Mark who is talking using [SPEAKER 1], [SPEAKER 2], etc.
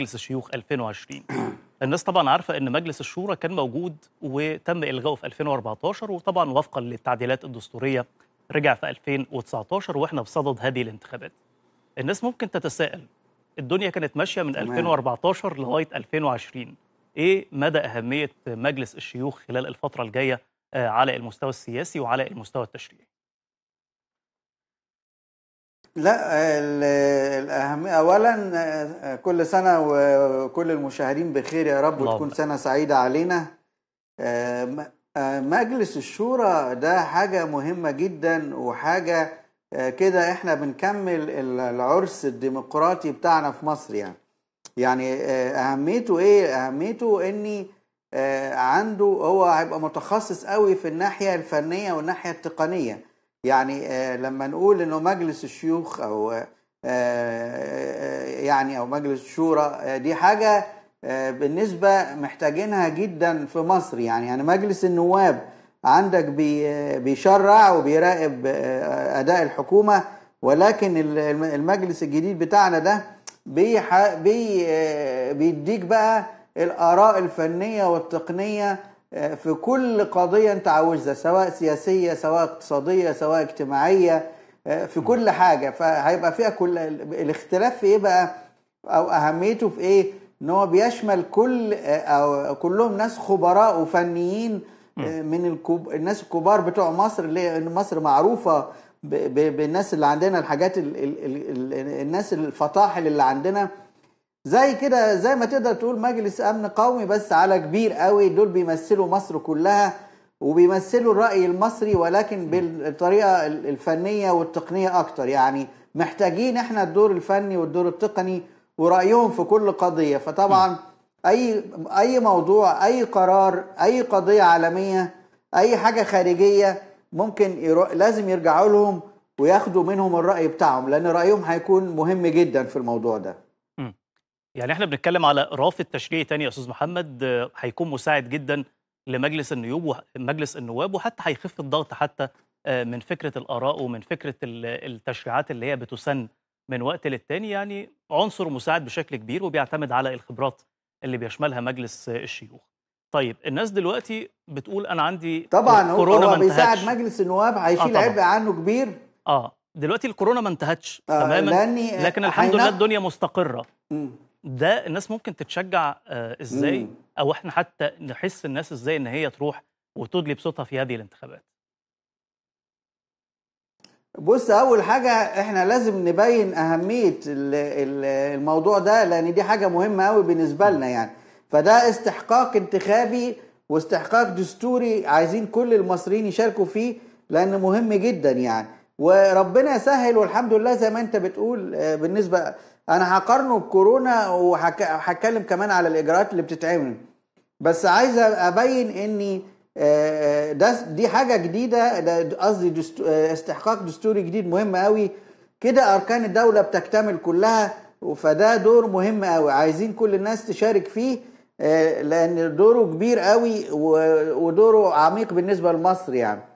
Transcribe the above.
[SPEAKER 1] مجلس الشيوخ 2020 الناس طبعا عارفه ان مجلس الشورى كان موجود وتم الغائه في 2014 وطبعا وفقا للتعديلات الدستوريه رجع في 2019 واحنا بصدد هذه الانتخابات الناس ممكن تتساءل الدنيا كانت ماشيه من 2014 لغايه 2020 ايه مدى اهميه مجلس الشيوخ خلال الفتره الجايه آه، على المستوى السياسي وعلى المستوى التشريعي
[SPEAKER 2] لا الأهمية اولا كل سنة وكل المشاهدين بخير يا رب وتكون سنة سعيدة علينا آه، آه، مجلس الشورى ده حاجة مهمة جدا وحاجة آه، كده احنا بنكمل العرس الديمقراطي بتاعنا في مصر يعني يعني اهميته ايه اهميته اني عنده هو هيبقى متخصص قوي في الناحية الفنية والناحية التقنية يعني لما نقول انه مجلس الشيوخ او آه، يعني او مجلس الشورى آه، دي حاجه آه، بالنسبه محتاجينها جدا في مصر يعني يعني مجلس النواب عندك بيشرع وبيراقب اداء الحكومه ولكن المجلس الجديد بتاعنا ده بيديك بقى الاراء الفنيه والتقنيه في كل قضيه انت عاوزها سواء سياسيه سواء اقتصاديه سواء اجتماعيه آه، في كل حاجه فهيبقى فيها كل الاختلاف في ايه بقى او اهميته في ايه ان هو بيشمل كل آه، او كلهم ناس خبراء وفنيين آه، من الكوب... الناس الكبار بتوع مصر اللي مصر معروفه ب... ب... بالناس اللي عندنا الحاجات ال... ال... ال... الناس الفطاحل اللي عندنا زي كده زي ما تقدر تقول مجلس امن قومي بس على كبير قوي دول بيمثلوا مصر كلها وبيمثلوا الرأي المصري ولكن بالطريقة الفنية والتقنية أكتر يعني محتاجين احنا الدور الفني والدور التقني ورأيهم في كل قضية فطبعا أي أي موضوع أي قرار أي قضية عالمية أي حاجة خارجية ممكن يرو... لازم يرجعوا لهم وياخدوا منهم الرأي بتاعهم لأن رأيهم هيكون مهم جدا في الموضوع ده
[SPEAKER 1] يعني احنا بنتكلم على رافد تشريعي تاني يا استاذ محمد هيكون مساعد جدا لمجلس النيوب ومجلس النواب وحتى هيخف الضغط حتى آه، من فكره الاراء ومن فكره التشريعات اللي هي بتسن من وقت للتاني يعني عنصر مساعد بشكل كبير وبيعتمد على الخبرات اللي بيشملها مجلس الشيوخ. طيب الناس دلوقتي بتقول انا عندي طبعا كورونا هو بيساعد
[SPEAKER 2] مجلس النواب آه، هيشيل آه عبء عنه كبير
[SPEAKER 1] اه دلوقتي الكورونا ما انتهتش آه تماما لكن الحمد لله الدنيا مستقره. م. ده الناس ممكن تتشجع آه ازاي؟ م. او احنا حتى نحس الناس ازاي ان هي تروح وتدلي بصوتها في هذه الانتخابات
[SPEAKER 2] بص اول حاجه احنا لازم نبين اهميه الموضوع ده لان دي حاجه مهمه قوي بالنسبه لنا يعني فده استحقاق انتخابي واستحقاق دستوري عايزين كل المصريين يشاركوا فيه لان مهم جدا يعني وربنا يسهل والحمد لله زي ما انت بتقول آه، بالنسبه انا هقارنه بكورونا وهتكلم كمان على الاجراءات اللي بتتعمل بس عايز ابين اني آه، آه، ده دي حاجه جديده قصدي دستو آه، استحقاق دستوري جديد مهم قوي كده اركان الدوله بتكتمل كلها فده دور مهم قوي عايزين كل الناس تشارك فيه لان دوره كبير قوي ودوره عميق بالنسبه لمصر يعني